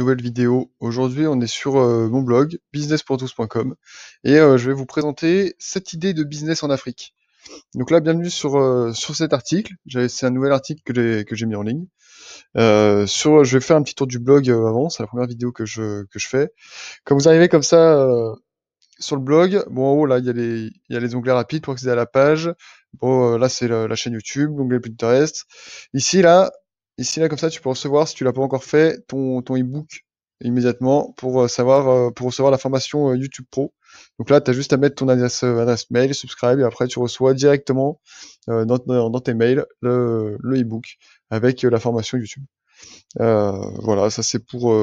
nouvelle vidéo. Aujourd'hui, on est sur euh, mon blog businesspourtous.com et euh, je vais vous présenter cette idée de business en Afrique. Donc là, bienvenue sur, euh, sur cet article. C'est un nouvel article que j'ai mis en ligne. sur, je vais faire un petit tour du blog avant, c'est la première vidéo que je, je fais. Quand vous arrivez comme ça sur le blog, bon en haut là, il y, a les, il y les onglets rapides pour accéder à la page. Bon, là c'est la, chaîne YouTube, l'onglet Pinterest. Ici là, Ici, là, comme ça, tu peux recevoir, si tu ne l'as pas encore fait, ton, ton e-book immédiatement pour euh, savoir euh, pour recevoir la formation euh, YouTube Pro. Donc là, tu as juste à mettre ton adresse, mail, subscribe, et après tu reçois directement dans, tes mails le, e-book avec la formation YouTube. voilà, ça c'est pour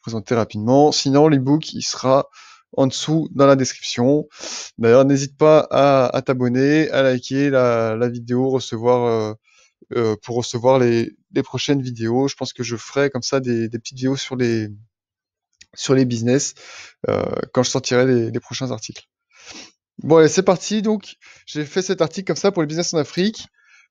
présenter rapidement. Sinon, l'e-book, il sera en dessous dans la description. D'ailleurs, n'hésite pas à, t'abonner, à liker la vidéo, recevoir euh, pour recevoir les, les, prochaines vidéos. Je pense que je ferai comme ça des, des petites vidéos sur les, sur les business euh, quand je sortirai les, les, prochains articles. Bon, allez, c'est parti. Donc, j'ai fait cet article comme ça pour les business en Afrique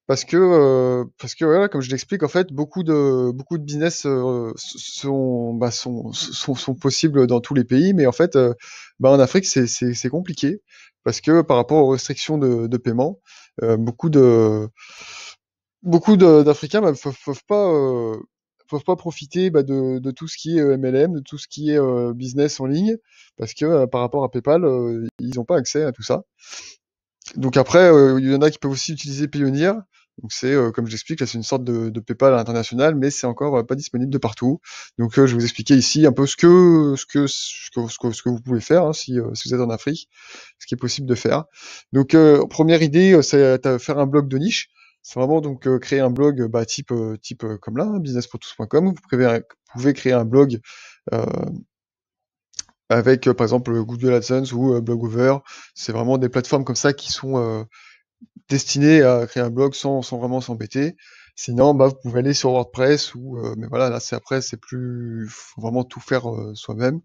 parce que, euh, parce que voilà, comme je l'explique, en fait, beaucoup de, beaucoup de business euh, sont, bah, sont, sont, sont, possibles dans tous les pays, mais en fait, euh, bah, en Afrique, c'est compliqué parce que par rapport aux restrictions de, de paiement, beaucoup de beaucoup d'Africains bah, ne peuvent, pas euh, peuvent pas profiter bah, de, tout ce qui est MLM, euh, de tout ce qui est euh, business en ligne, parce que par rapport à PayPal, ils n'ont pas accès à tout ça. Donc après, il y en a qui peuvent aussi utiliser Payoneer. Donc c'est, comme j'explique, c'est une sorte de, PayPal international, mais c'est encore pas disponible de partout. Donc je vais vous expliquer ici un peu ce que ce que ce que, ce que, vous pouvez faire hein, si, si, vous êtes en Afrique, ce qui est possible de faire. Donc première idée, c'est faire un blog de niche. C'est vraiment donc euh, créer un blog euh, bah, type, euh, type comme là, hein, businesspourtous.com. Vous pouvez, créer un blog avec par exemple Google AdSense ou Blogover. C'est vraiment des plateformes comme ça qui sont destinées à créer un blog sans, vraiment s'embêter. Sinon, bah, vous pouvez aller sur WordPress ou mais voilà, là c'est après, c'est plus vraiment tout faire soi-même.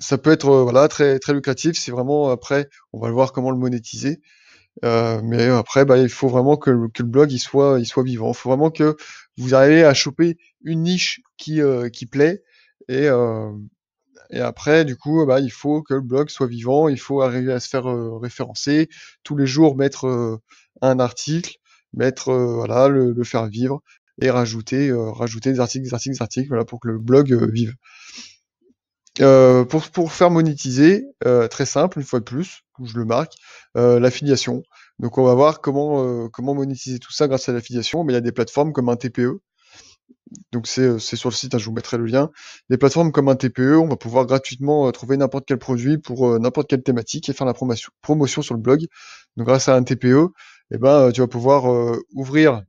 Ça peut être voilà très très lucratif. C'est vraiment après, on va voir comment le monétiser. Euh, mais après, bah, il faut vraiment que le, blog soit, il soit vivant. Il faut vraiment que vous arriviez à choper une niche qui, euh, plaît. Et, euh, et après, du coup, bah, il faut que le blog soit vivant. Il faut arriver à se faire référencer tous les jours, mettre un article, mettre le, faire vivre et rajouter, rajouter des articles, des articles, des articles, pour que le blog vive. pour faire monétiser, très simple, une fois de plus, je le marque, euh, l'affiliation. Donc on va voir comment, euh, comment monétiser tout ça grâce à l'affiliation, mais il y a des plateformes comme un TPE. Donc euh, c'est sur le site, hein, je vous mettrai le lien. Des plateformes comme un TPE, on va pouvoir gratuitement trouver n'importe quel produit pour n'importe quelle thématique et faire la promotion, promotion sur le blog. Donc grâce à un TPE, et eh ben, tu vas pouvoir ouvrir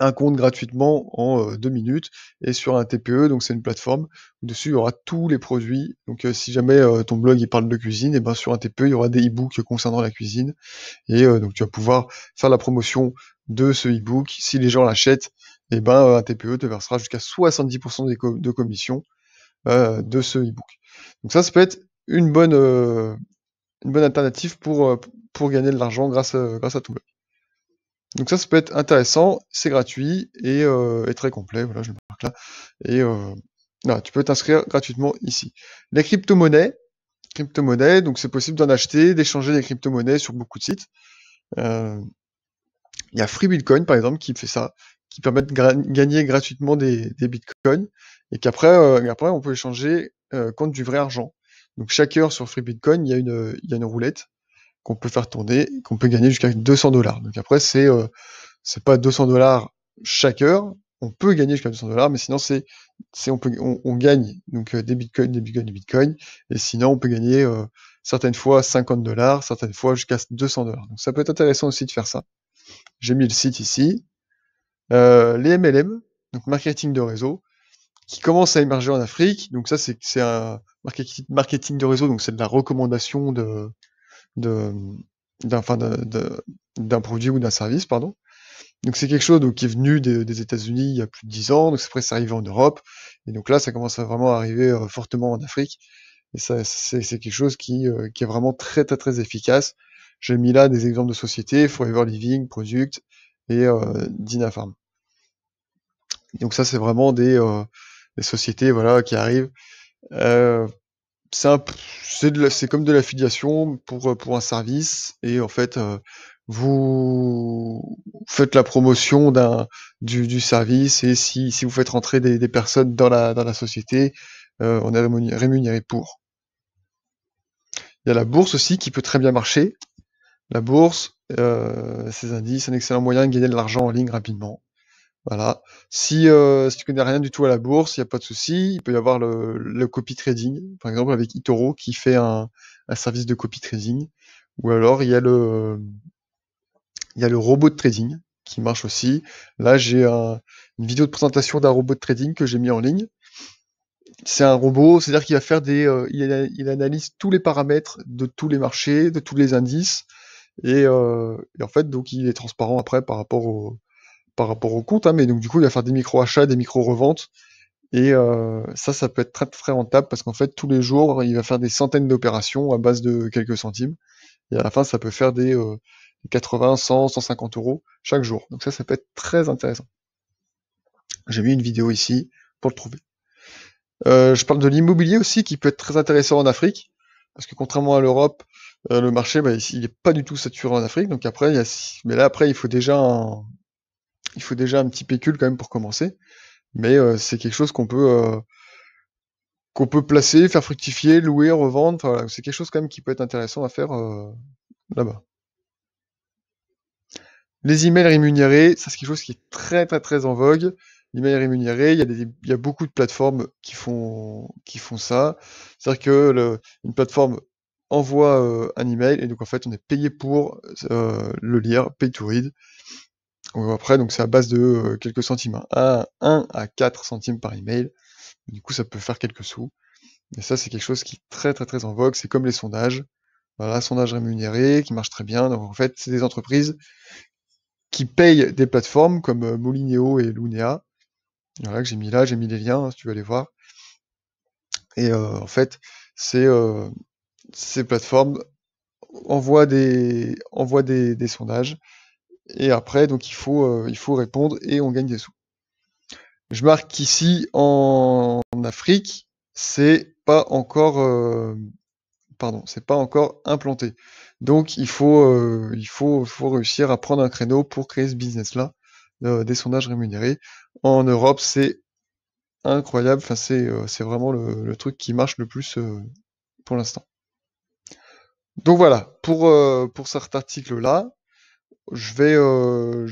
un compte gratuitement en euh, deux minutes et sur un TPE, donc c'est une plateforme dessus il y aura tous les produits. Donc euh, si jamais euh, ton blog il parle de cuisine, et eh ben sur un TPE il y aura des e-books concernant la cuisine et donc tu vas pouvoir faire la promotion de ce e-book. Si les gens l'achètent, et eh ben un TPE te versera jusqu'à 70% des de commission de ce e-book. Donc ça, ça peut être une bonne une bonne alternative pour pour gagner de l'argent grâce grâce à ton blog. Donc ça, ça peut être intéressant, c'est gratuit et, euh, très complet, voilà, je le marque là. Et euh, là, tu peux t'inscrire gratuitement ici. Les crypto-monnaies, crypto-monnaies, donc c'est possible d'en acheter, d'échanger des crypto-monnaies sur beaucoup de sites. Il euh, y a FreeBitcoin, par exemple, qui fait ça, qui permet de gagner gratuitement des, bitcoins, et qu'après, euh, après, on peut échanger contre du vrai argent. Donc chaque heure sur FreeBitcoin, il y, une, y a une roulette qu'on peut faire tourner, qu'on peut gagner jusqu'à 200 dollars. Donc après, c'est euh, pas 200 dollars chaque heure. On peut gagner jusqu'à 200 dollars, mais sinon c'est on on, gagne donc euh, des bitcoins, des bitcoins, des bitcoins, et sinon on peut gagner euh, certaines fois 50 dollars, certaines fois jusqu'à 200 dollars. Donc ça peut être intéressant aussi de faire ça. J'ai mis le site ici, les MLM, donc marketing de réseau, qui commence à émerger en Afrique. Donc ça c'est un marketing de réseau, donc c'est de la recommandation de d'un produit ou d'un service, pardon. Donc c'est quelque chose qui est venu des, États-Unis il y a plus de 10 ans, donc après c'est arrivé en Europe, et donc là ça commence à vraiment arriver euh, fortement en Afrique, et ça c'est quelque chose euh, qui, est vraiment très très très efficace. J'ai mis là des exemples de sociétés, Forever Living, Product et euh, Farm Donc ça c'est vraiment des, euh, des, sociétés voilà qui arrivent c'est comme de l'affiliation pour, euh, pour un service et en fait euh, vous faites la promotion d'un du, service et si, si vous faites rentrer des, personnes dans la, dans la société, euh, on est rémunéré pour. Il y a la bourse aussi qui peut très bien marcher. La bourse, euh, ces indices, un excellent moyen de gagner de l'argent en ligne rapidement. Voilà. Si, euh, si tu connais rien du tout à la bourse, il n'y a pas de souci. Il peut y avoir le, le, copy trading, par exemple avec Itoro qui fait un, service de copy trading. Ou alors il y a le, il y a le robot de trading qui marche aussi. Là, j'ai une vidéo de présentation d'un robot de trading que j'ai mis en ligne. C'est un robot, c'est-à-dire qu'il va faire des, euh, il, analyse tous les paramètres de tous les marchés, de tous les indices, et, euh, et en fait, donc il est transparent après par rapport au, par rapport au compte, hein, mais donc du coup, il va faire des micro-achats, des micro-reventes. Et euh, ça, ça peut être très, très rentable parce qu'en fait, tous les jours, il va faire des centaines d'opérations à base de quelques centimes. Et à la fin, ça peut faire des 80, 100, 150 euros chaque jour. Donc ça, ça peut être très intéressant. J'ai mis une vidéo ici pour le trouver. Euh, je parle de l'immobilier aussi qui peut être très intéressant en Afrique parce que contrairement à l'Europe, euh, le marché, bah, il n'est pas du tout saturé en Afrique. Donc après, il y a, mais là après, il faut déjà un, il faut déjà un petit pécule quand même pour commencer. Mais euh, c'est quelque chose qu'on peut, euh, peut placer, faire fructifier, louer, revendre. C'est quelque chose quand même qui peut être intéressant à faire euh, là-bas. Les emails rémunérés, ça c'est quelque chose qui est très très très en vogue. L'email rémunéré, il y, a des, il y a beaucoup de plateformes qui font, qui font ça. C'est-à-dire que une plateforme envoie un email et donc en fait on est payé pour le lire, pay to read. Après, donc c'est à base de euh, quelques centimes, 1, hein. 1 ah, à 4 centimes par email. Du coup, ça peut faire quelques sous. Et ça, c'est quelque chose qui est très très très en vogue. C'est comme les sondages. Voilà, sondage rémunéré qui marche très bien. Donc en fait, c'est des entreprises qui payent des plateformes comme euh, Molineo et Lunea. Voilà, que j'ai mis là, j'ai mis les liens, hein, si tu veux aller voir. Et euh, en fait, euh, ces plateformes envoient des, envoient des sondages et après, donc il faut, euh, il faut répondre et on gagne des sous. Je marque qu'ici en, Afrique, c'est pas encore euh, pardon, c'est pas encore implanté. Donc il faut euh, il faut, faut, réussir à prendre un créneau pour créer ce business là des sondages rémunérés. En Europe, c'est incroyable, enfin c'est vraiment le, le, truc qui marche le plus pour l'instant. Donc voilà, pour, pour cet article là, je vais, euh,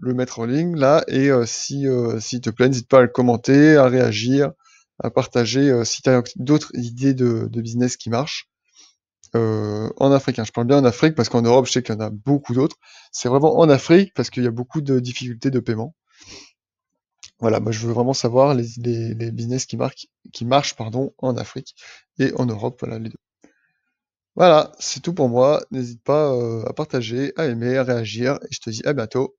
le, mettre en ligne là et euh, si euh, s'il te plaît, n'hésite pas à le commenter, à réagir, à partager si tu as d'autres idées de, business qui marchent. en Afrique, hein, je parle bien en Afrique parce qu'en Europe, je sais qu'il y en a beaucoup d'autres. C'est vraiment en Afrique parce qu'il y a beaucoup de difficultés de paiement. Voilà, moi je veux vraiment savoir les, business qui, marchent en Afrique et en Europe, voilà les deux. Voilà, c'est tout pour moi. N'hésite pas euh, à partager, à aimer, à réagir. Et je te dis à bientôt.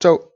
Ciao